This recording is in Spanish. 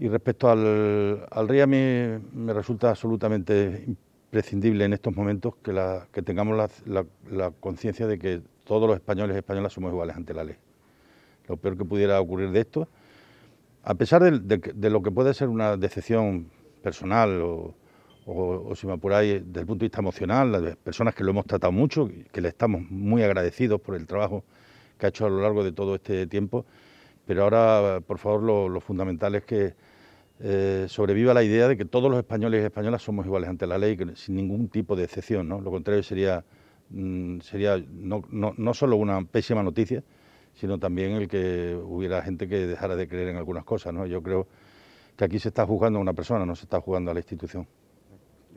Y respecto al, al a mí me resulta absolutamente imprescindible en estos momentos que, tengamos la, conciencia de que todos los españoles y españolas somos iguales ante la ley. Lo peor que pudiera ocurrir de esto, a pesar de, lo que puede ser una decepción personal o, o, o, si me apuráis, desde el punto de vista emocional, las personas que lo hemos tratado mucho, que le estamos muy agradecidos por el trabajo que ha hecho a lo largo de todo este tiempo, pero ahora, por favor, lo, fundamental es que eh, sobreviva la idea de que todos los españoles y españolas somos iguales ante la ley, sin ningún tipo de excepción. ¿no? Lo contrario sería, mm, sería no, no, no solo una pésima noticia, sino también el que hubiera gente que dejara de creer en algunas cosas. ¿no? Yo creo que aquí se está juzgando a una persona, no se está jugando a la institución.